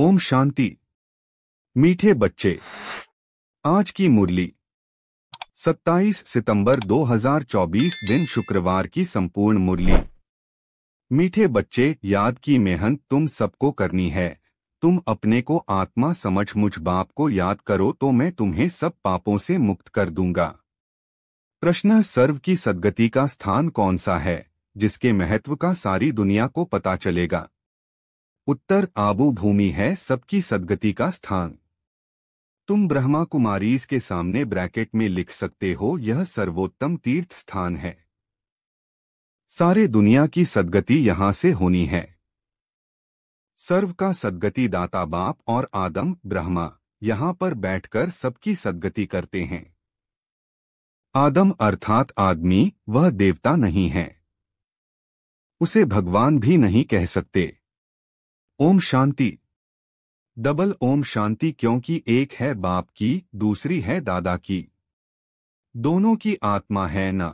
ओम शांति मीठे बच्चे आज की मुरली 27 सितंबर 2024 दिन शुक्रवार की संपूर्ण मुरली मीठे बच्चे याद की मेहनत तुम सबको करनी है तुम अपने को आत्मा समझ मुझ बाप को याद करो तो मैं तुम्हें सब पापों से मुक्त कर दूंगा प्रश्न सर्व की सदगति का स्थान कौन सा है जिसके महत्व का सारी दुनिया को पता चलेगा उत्तर आबू भूमि है सबकी सदगति का स्थान तुम ब्रह्मा कुमारीज के सामने ब्रैकेट में लिख सकते हो यह सर्वोत्तम तीर्थ स्थान है सारे दुनिया की सदगति यहां से होनी है सर्व का सदगति दाता बाप और आदम ब्रह्मा यहां पर बैठकर सबकी सदगति करते हैं आदम अर्थात आदमी वह देवता नहीं है उसे भगवान भी नहीं कह सकते ओम शांति डबल ओम शांति क्योंकि एक है बाप की दूसरी है दादा की दोनों की आत्मा है ना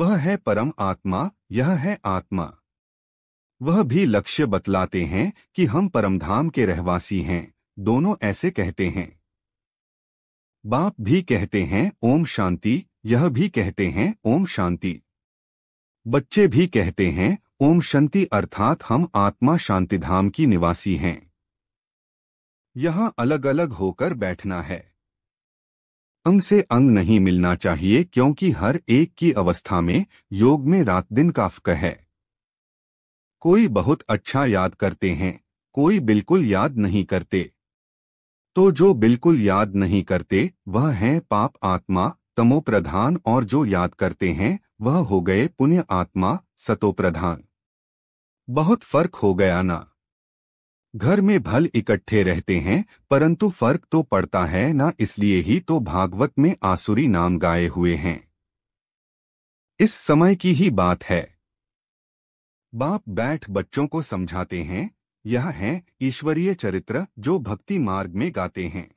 वह है परम आत्मा यह है आत्मा वह भी लक्ष्य बतलाते हैं कि हम परमधाम के रहवासी हैं दोनों ऐसे कहते हैं बाप भी कहते हैं ओम शांति यह भी कहते हैं ओम शांति बच्चे भी कहते हैं ओम शांति अर्थात हम आत्मा शांतिधाम की निवासी हैं यहाँ अलग अलग होकर बैठना है अंग से अंग नहीं मिलना चाहिए क्योंकि हर एक की अवस्था में योग में रात दिन का फक है कोई बहुत अच्छा याद करते हैं कोई बिल्कुल याद नहीं करते तो जो बिल्कुल याद नहीं करते वह हैं पाप आत्मा तमो प्रधान और जो याद करते हैं वह हो गए पुण्य आत्मा सतो प्रधान बहुत फर्क हो गया ना घर में भल इकट्ठे रहते हैं परंतु फर्क तो पड़ता है ना इसलिए ही तो भागवत में आसुरी नाम गाए हुए हैं इस समय की ही बात है बाप बैठ बच्चों को समझाते हैं यह है ईश्वरीय चरित्र जो भक्ति मार्ग में गाते हैं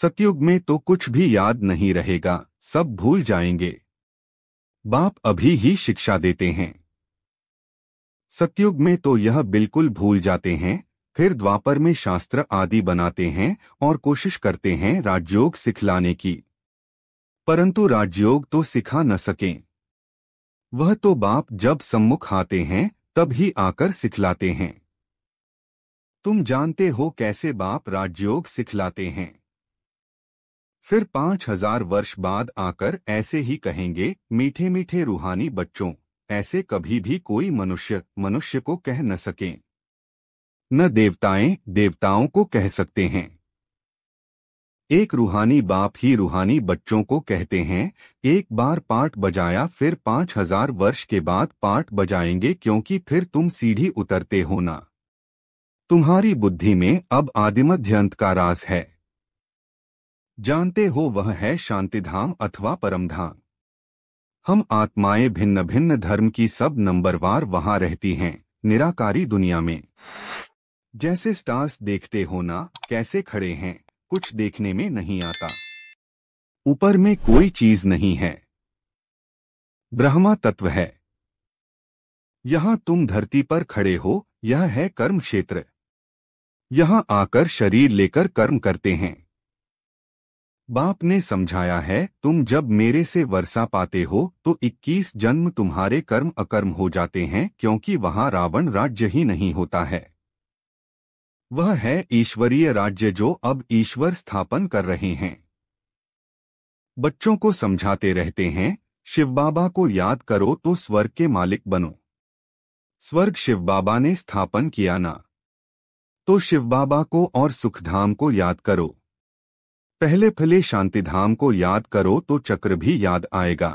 सतयुग में तो कुछ भी याद नहीं रहेगा सब भूल जाएंगे बाप अभी ही शिक्षा देते हैं सत्युग में तो यह बिल्कुल भूल जाते हैं फिर द्वापर में शास्त्र आदि बनाते हैं और कोशिश करते हैं राजयोग सिखलाने की परंतु राजयोग तो सिखा न सकें वह तो बाप जब सम्मुख आते हैं तब ही आकर सिखलाते हैं तुम जानते हो कैसे बाप राजयोग सिखलाते हैं फिर पांच हजार वर्ष बाद आकर ऐसे ही कहेंगे मीठे मीठे रूहानी बच्चों ऐसे कभी भी कोई मनुष्य मनुष्य को कह न सके न देवताएं देवताओं को कह सकते हैं एक रूहानी बाप ही रूहानी बच्चों को कहते हैं एक बार पाठ बजाया फिर पांच हजार वर्ष के बाद पाठ बजाएंगे क्योंकि फिर तुम सीढ़ी उतरते हो ना तुम्हारी बुद्धि में अब आदिमध्यंत का रास है जानते हो वह है शांतिधाम अथवा परमधाम हम आत्माएं भिन्न भिन्न धर्म की सब नंबरवार वहां रहती हैं निराकारी दुनिया में जैसे स्टार्स देखते हो ना कैसे खड़े हैं कुछ देखने में नहीं आता ऊपर में कोई चीज नहीं है ब्रह्मा तत्व है यहां तुम धरती पर खड़े हो यह है कर्म क्षेत्र यहां आकर शरीर लेकर कर्म करते हैं बाप ने समझाया है तुम जब मेरे से वर्षा पाते हो तो 21 जन्म तुम्हारे कर्म अकर्म हो जाते हैं क्योंकि वहां रावण राज्य ही नहीं होता है वह है ईश्वरीय राज्य जो अब ईश्वर स्थापन कर रहे हैं बच्चों को समझाते रहते हैं शिव बाबा को याद करो तो स्वर्ग के मालिक बनो स्वर्ग शिव बाबा ने स्थापन किया ना तो शिव बाबा को और सुखधाम को याद करो पहले फले शांतिधाम को याद करो तो चक्र भी याद आएगा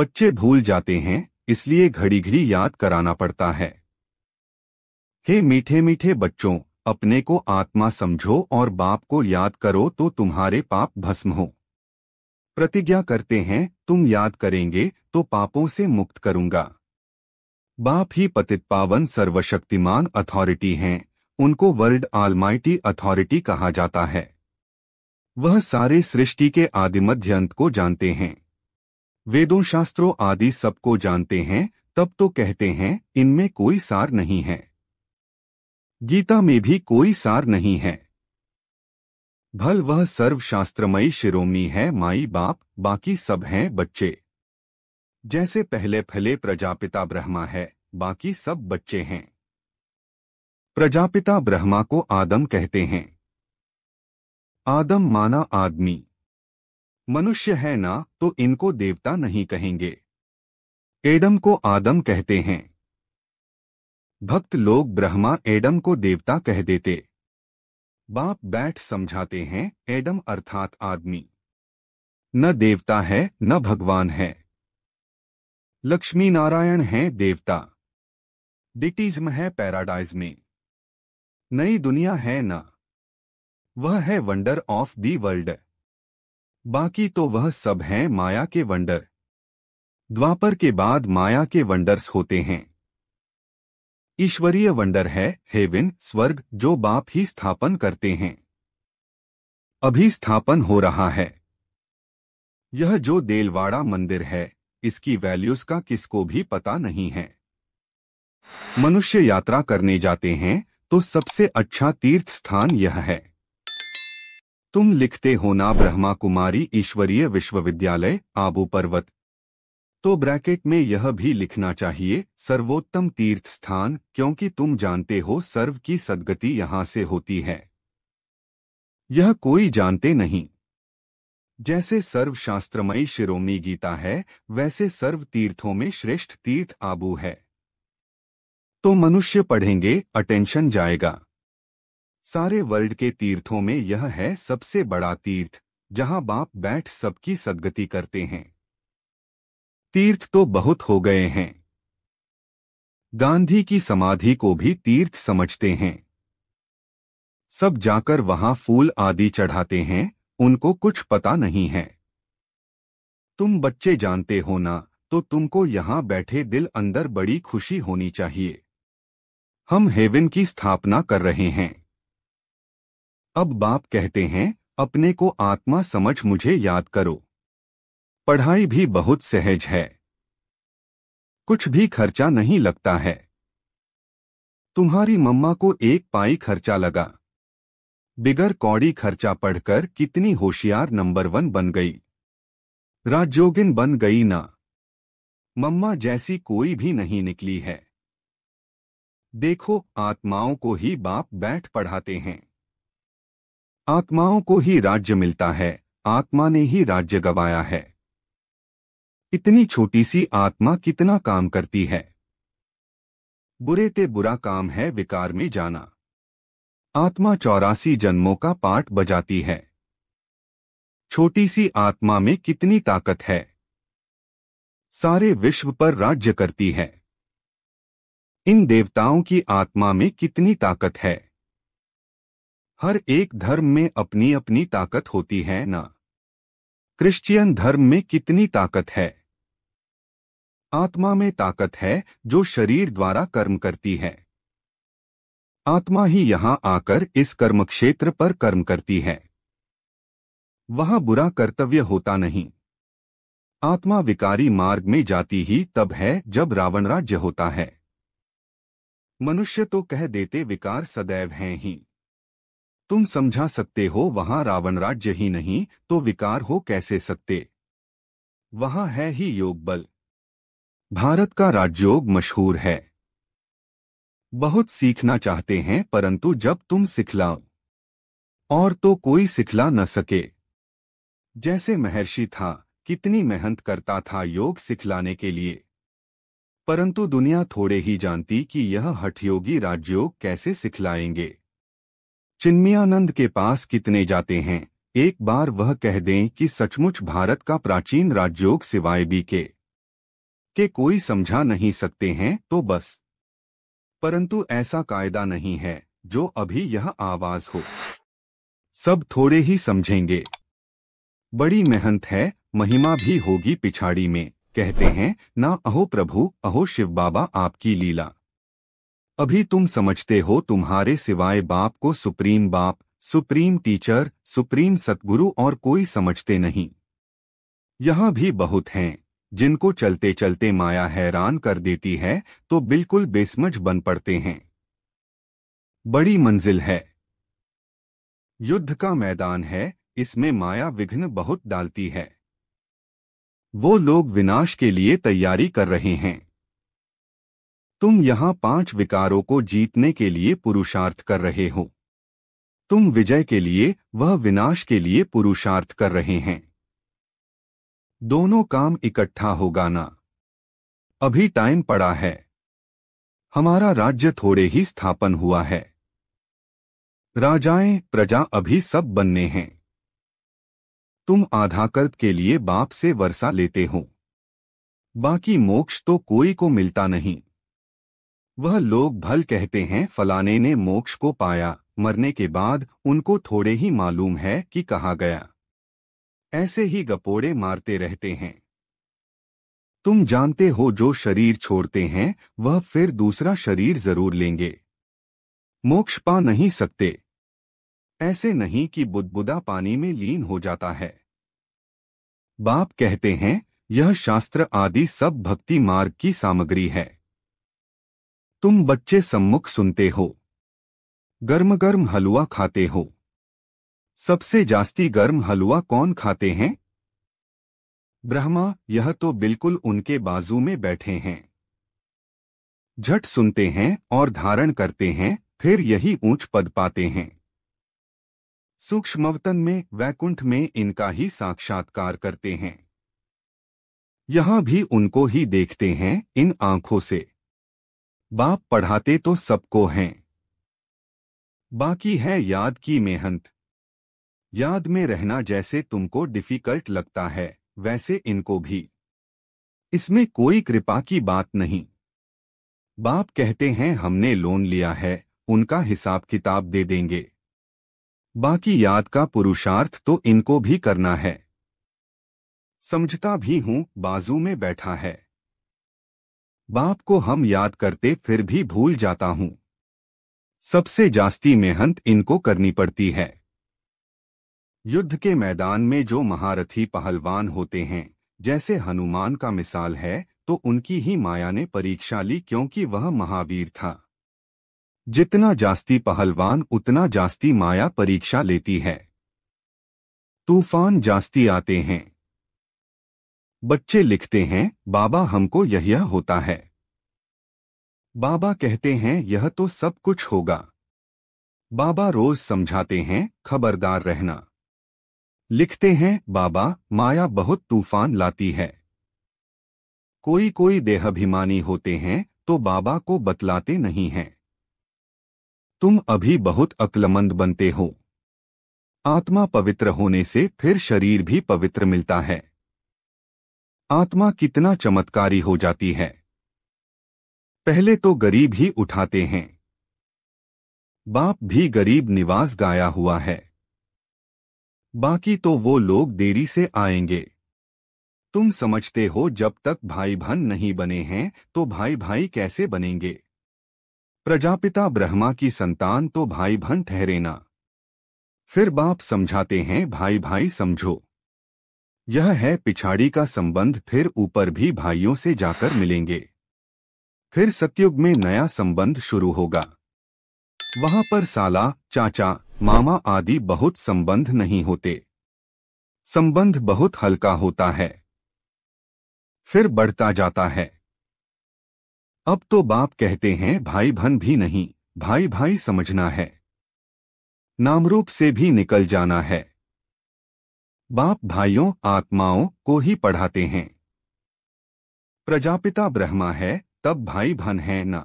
बच्चे भूल जाते हैं इसलिए घड़ी घड़ी याद कराना पड़ता है हे मीठे मीठे बच्चों अपने को आत्मा समझो और बाप को याद करो तो तुम्हारे पाप भस्म हो प्रतिज्ञा करते हैं तुम याद करेंगे तो पापों से मुक्त करूंगा बाप ही पतित पावन सर्वशक्तिमान अथॉरिटी हैं उनको वर्ल्ड आलमाइटी अथॉरिटी कहा जाता है वह सारे सृष्टि के आदिमध्य अंत को जानते हैं वेदों शास्त्रों आदि सबको जानते हैं तब तो कहते हैं इनमें कोई सार नहीं है गीता में भी कोई सार नहीं है भल वह सर्वशास्त्रमयी शिरोमी है माई बाप बाकी सब हैं बच्चे जैसे पहले फले प्रजापिता ब्रह्मा है बाकी सब बच्चे हैं प्रजापिता ब्रह्मा को आदम कहते हैं आदम माना आदमी मनुष्य है ना तो इनको देवता नहीं कहेंगे एडम को आदम कहते हैं भक्त लोग ब्रह्मा एडम को देवता कह देते बाप बैठ समझाते हैं एडम अर्थात आदमी न देवता है न भगवान है लक्ष्मी नारायण है देवता डिटिज्म है पैराडाइज में नई दुनिया है ना वह है वंडर ऑफ दी वर्ल्ड बाकी तो वह सब हैं माया के वंडर द्वापर के बाद माया के वंडर्स होते हैं ईश्वरीय वंडर है हेविन स्वर्ग जो बाप ही स्थापन करते हैं अभी स्थापन हो रहा है यह जो देलवाड़ा मंदिर है इसकी वैल्यूज का किसको भी पता नहीं है मनुष्य यात्रा करने जाते हैं तो सबसे अच्छा तीर्थ स्थान यह है तुम लिखते हो ना ब्रह्मा कुमारी ईश्वरीय विश्वविद्यालय आबू पर्वत तो ब्रैकेट में यह भी लिखना चाहिए सर्वोत्तम तीर्थ स्थान क्योंकि तुम जानते हो सर्व की सदगति यहां से होती है यह कोई जानते नहीं जैसे सर्व शास्त्रमयी शिरोमी गीता है वैसे सर्व तीर्थों में श्रेष्ठ तीर्थ आबू है तो मनुष्य पढ़ेंगे अटेंशन जाएगा सारे वर्ल्ड के तीर्थों में यह है सबसे बड़ा तीर्थ जहां बाप बैठ सबकी सदगति करते हैं तीर्थ तो बहुत हो गए हैं गांधी की समाधि को भी तीर्थ समझते हैं सब जाकर वहां फूल आदि चढ़ाते हैं उनको कुछ पता नहीं है तुम बच्चे जानते हो ना तो तुमको यहां बैठे दिल अंदर बड़ी खुशी होनी चाहिए हम हेवन की स्थापना कर रहे हैं अब बाप कहते हैं अपने को आत्मा समझ मुझे याद करो पढ़ाई भी बहुत सहज है कुछ भी खर्चा नहीं लगता है तुम्हारी मम्मा को एक पाई खर्चा लगा बिगर कौड़ी खर्चा पढ़कर कितनी होशियार नंबर वन बन गई राजोगिन बन गई ना मम्मा जैसी कोई भी नहीं निकली है देखो आत्माओं को ही बाप बैठ पढ़ाते हैं आत्माओं को ही राज्य मिलता है आत्मा ने ही राज्य गवाया है इतनी छोटी सी आत्मा कितना काम करती है बुरे ते बुरा काम है विकार में जाना आत्मा चौरासी जन्मों का पाठ बजाती है छोटी सी आत्मा में कितनी ताकत है सारे विश्व पर राज्य करती है इन देवताओं की आत्मा में कितनी ताकत है हर एक धर्म में अपनी अपनी ताकत होती है ना क्रिश्चियन धर्म में कितनी ताकत है आत्मा में ताकत है जो शरीर द्वारा कर्म करती है आत्मा ही यहां आकर इस कर्म क्षेत्र पर कर्म करती है वहां बुरा कर्तव्य होता नहीं आत्मा विकारी मार्ग में जाती ही तब है जब रावण राज्य होता है मनुष्य तो कह देते विकार सदैव हैं ही तुम समझा सकते हो वहां रावण राज्य ही नहीं तो विकार हो कैसे सकते वहां है ही योग बल भारत का राजयोग मशहूर है बहुत सीखना चाहते हैं परंतु जब तुम सिखलाओ और तो कोई सिखला न सके जैसे महर्षि था कितनी मेहनत करता था योग सिखलाने के लिए परंतु दुनिया थोड़े ही जानती कि यह हठयोगी राजयोग कैसे सिखलाएंगे चिन्मयानंद के पास कितने जाते हैं एक बार वह कह दें कि सचमुच भारत का प्राचीन राज्योग सिवाय बी के के कोई समझा नहीं सकते हैं तो बस परंतु ऐसा कायदा नहीं है जो अभी यह आवाज हो सब थोड़े ही समझेंगे बड़ी मेहनत है महिमा भी होगी पिछाड़ी में कहते हैं ना अहो प्रभु अहो शिव बाबा आपकी लीला अभी तुम समझते हो तुम्हारे सिवाय बाप को सुप्रीम बाप सुप्रीम टीचर सुप्रीम सतगुरु और कोई समझते नहीं यहां भी बहुत हैं जिनको चलते चलते माया हैरान कर देती है तो बिल्कुल बेसमझ बन पड़ते हैं बड़ी मंजिल है युद्ध का मैदान है इसमें माया विघ्न बहुत डालती है वो लोग विनाश के लिए तैयारी कर रहे हैं तुम यहां पांच विकारों को जीतने के लिए पुरुषार्थ कर रहे हो तुम विजय के लिए वह विनाश के लिए पुरुषार्थ कर रहे हैं दोनों काम इकट्ठा होगा ना अभी टाइम पड़ा है हमारा राज्य थोड़े ही स्थापन हुआ है राजाएं प्रजा अभी सब बनने हैं तुम आधाकल्प के लिए बाप से वर्षा लेते हो बाकी मोक्ष तो कोई को मिलता नहीं वह लोग भल कहते हैं फलाने ने मोक्ष को पाया मरने के बाद उनको थोड़े ही मालूम है कि कहा गया ऐसे ही गपोड़े मारते रहते हैं तुम जानते हो जो शरीर छोड़ते हैं वह फिर दूसरा शरीर जरूर लेंगे मोक्ष पा नहीं सकते ऐसे नहीं कि बुदबुदा पानी में लीन हो जाता है बाप कहते हैं यह शास्त्र आदि सब भक्ति मार्ग की सामग्री है तुम बच्चे सम्मुख सुनते हो गर्म गर्म हलवा खाते हो सबसे जास्ती गर्म हलवा कौन खाते हैं ब्रह्मा यह तो बिल्कुल उनके बाजू में बैठे हैं झट सुनते हैं और धारण करते हैं फिर यही ऊंच पद पाते हैं सूक्ष्मवतन में वैकुंठ में इनका ही साक्षात्कार करते हैं यहां भी उनको ही देखते हैं इन आंखों से बाप पढ़ाते तो सबको हैं बाकी है याद की मेहनत याद में रहना जैसे तुमको डिफिकल्ट लगता है वैसे इनको भी इसमें कोई कृपा की बात नहीं बाप कहते हैं हमने लोन लिया है उनका हिसाब किताब दे देंगे बाकी याद का पुरुषार्थ तो इनको भी करना है समझता भी हूं बाजू में बैठा है बाप को हम याद करते फिर भी भूल जाता हूं सबसे जास्ती मेहनत इनको करनी पड़ती है युद्ध के मैदान में जो महारथी पहलवान होते हैं जैसे हनुमान का मिसाल है तो उनकी ही माया ने परीक्षा ली क्योंकि वह महावीर था जितना जास्ती पहलवान उतना जास्ती माया परीक्षा लेती है तूफान जास्ती आते हैं बच्चे लिखते हैं बाबा हमको यह होता है बाबा कहते हैं यह तो सब कुछ होगा बाबा रोज समझाते हैं खबरदार रहना लिखते हैं बाबा माया बहुत तूफान लाती है कोई कोई देहाभिमानी होते हैं तो बाबा को बतलाते नहीं हैं तुम अभी बहुत अक्लमंद बनते हो आत्मा पवित्र होने से फिर शरीर भी पवित्र मिलता है आत्मा कितना चमत्कारी हो जाती है पहले तो गरीब ही उठाते हैं बाप भी गरीब निवास गाया हुआ है बाकी तो वो लोग देरी से आएंगे तुम समझते हो जब तक भाई बहन नहीं बने हैं तो भाई भाई कैसे बनेंगे प्रजापिता ब्रह्मा की संतान तो भाई बहन ठहरेना फिर बाप समझाते हैं भाई भाई समझो यह है पिछाड़ी का संबंध फिर ऊपर भी भाइयों से जाकर मिलेंगे फिर सत्युग में नया संबंध शुरू होगा वहां पर साला चाचा मामा आदि बहुत संबंध नहीं होते संबंध बहुत हल्का होता है फिर बढ़ता जाता है अब तो बाप कहते हैं भाई भन भी नहीं भाई भाई समझना है नामरूप से भी निकल जाना है बाप भाइयों आत्माओं को ही पढ़ाते हैं प्रजापिता ब्रह्मा है तब भाई भन है ना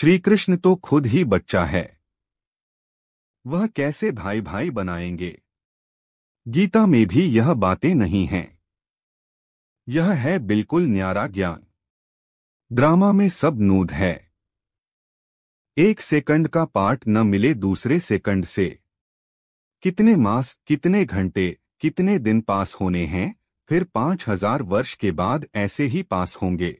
श्री कृष्ण तो खुद ही बच्चा है वह कैसे भाई भाई बनाएंगे गीता में भी यह बातें नहीं हैं यह है बिल्कुल न्यारा ज्ञान ड्रामा में सब नूद है एक सेकंड का पार्ट न मिले दूसरे सेकंड से कितने मास कितने घंटे कितने दिन पास होने हैं फिर पांच हजार वर्ष के बाद ऐसे ही पास होंगे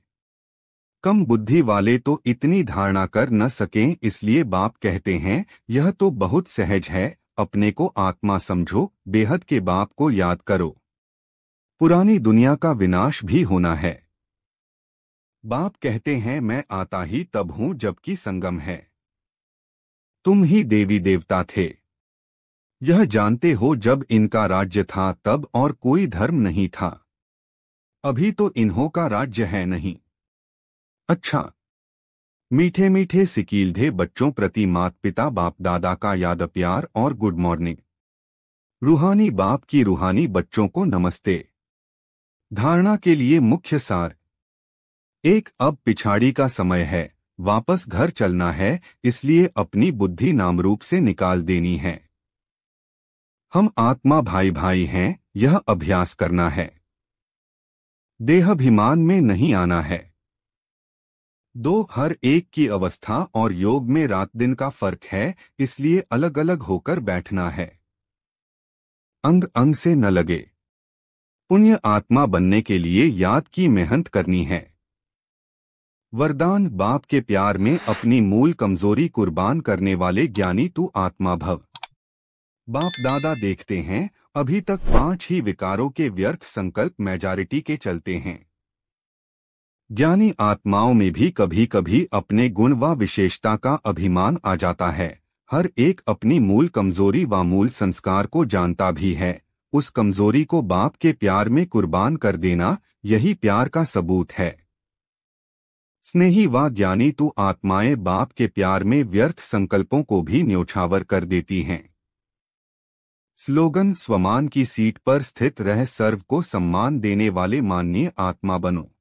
कम बुद्धि वाले तो इतनी धारणा कर न सकें इसलिए बाप कहते हैं यह तो बहुत सहज है अपने को आत्मा समझो बेहद के बाप को याद करो पुरानी दुनिया का विनाश भी होना है बाप कहते हैं मैं आता ही तब हूं जबकि संगम है तुम ही देवी देवता थे यह जानते हो जब इनका राज्य था तब और कोई धर्म नहीं था अभी तो इन्हों का राज्य है नहीं अच्छा मीठे मीठे सिकीलधे बच्चों प्रति मात पिता बाप दादा का याद प्यार और गुड मॉर्निंग रूहानी बाप की रूहानी बच्चों को नमस्ते धारणा के लिए मुख्य सार एक अब पिछाड़ी का समय है वापस घर चलना है इसलिए अपनी बुद्धि नामरूप से निकाल देनी है हम आत्मा भाई भाई हैं यह अभ्यास करना है देहाभिमान में नहीं आना है दो हर एक की अवस्था और योग में रात दिन का फर्क है इसलिए अलग अलग होकर बैठना है अंग अंग से न लगे पुण्य आत्मा बनने के लिए याद की मेहनत करनी है वरदान बाप के प्यार में अपनी मूल कमजोरी कुर्बान करने वाले ज्ञानी तू आत्मा भव बाप दादा देखते हैं अभी तक पांच ही विकारों के व्यर्थ संकल्प मेजॉरिटी के चलते हैं ज्ञानी आत्माओं में भी कभी कभी अपने गुण व विशेषता का अभिमान आ जाता है हर एक अपनी मूल कमजोरी व मूल संस्कार को जानता भी है उस कमजोरी को बाप के प्यार में कुर्बान कर देना यही प्यार का सबूत है स्नेही व ज्ञानी तो आत्माएं बाप के प्यार में व्यर्थ संकल्पों को भी न्योछावर कर देती हैं स्लोगन स्वमान की सीट पर स्थित रह सर्व को सम्मान देने वाले माननीय आत्मा बनो